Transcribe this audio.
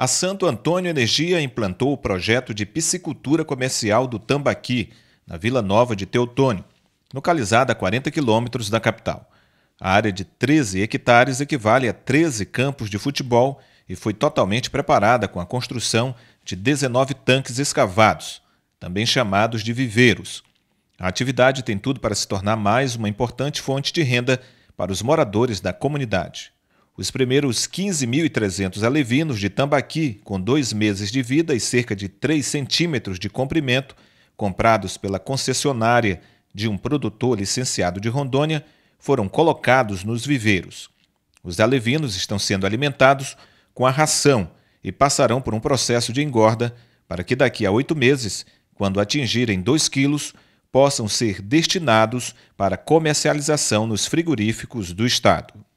A Santo Antônio Energia implantou o projeto de piscicultura comercial do Tambaqui, na Vila Nova de Teotônio, localizada a 40 quilômetros da capital. A área de 13 hectares equivale a 13 campos de futebol e foi totalmente preparada com a construção de 19 tanques escavados, também chamados de viveiros. A atividade tem tudo para se tornar mais uma importante fonte de renda para os moradores da comunidade. Os primeiros 15.300 alevinos de Tambaqui, com dois meses de vida e cerca de 3 centímetros de comprimento, comprados pela concessionária de um produtor licenciado de Rondônia, foram colocados nos viveiros. Os alevinos estão sendo alimentados com a ração e passarão por um processo de engorda para que daqui a oito meses, quando atingirem 2 quilos, possam ser destinados para comercialização nos frigoríficos do Estado.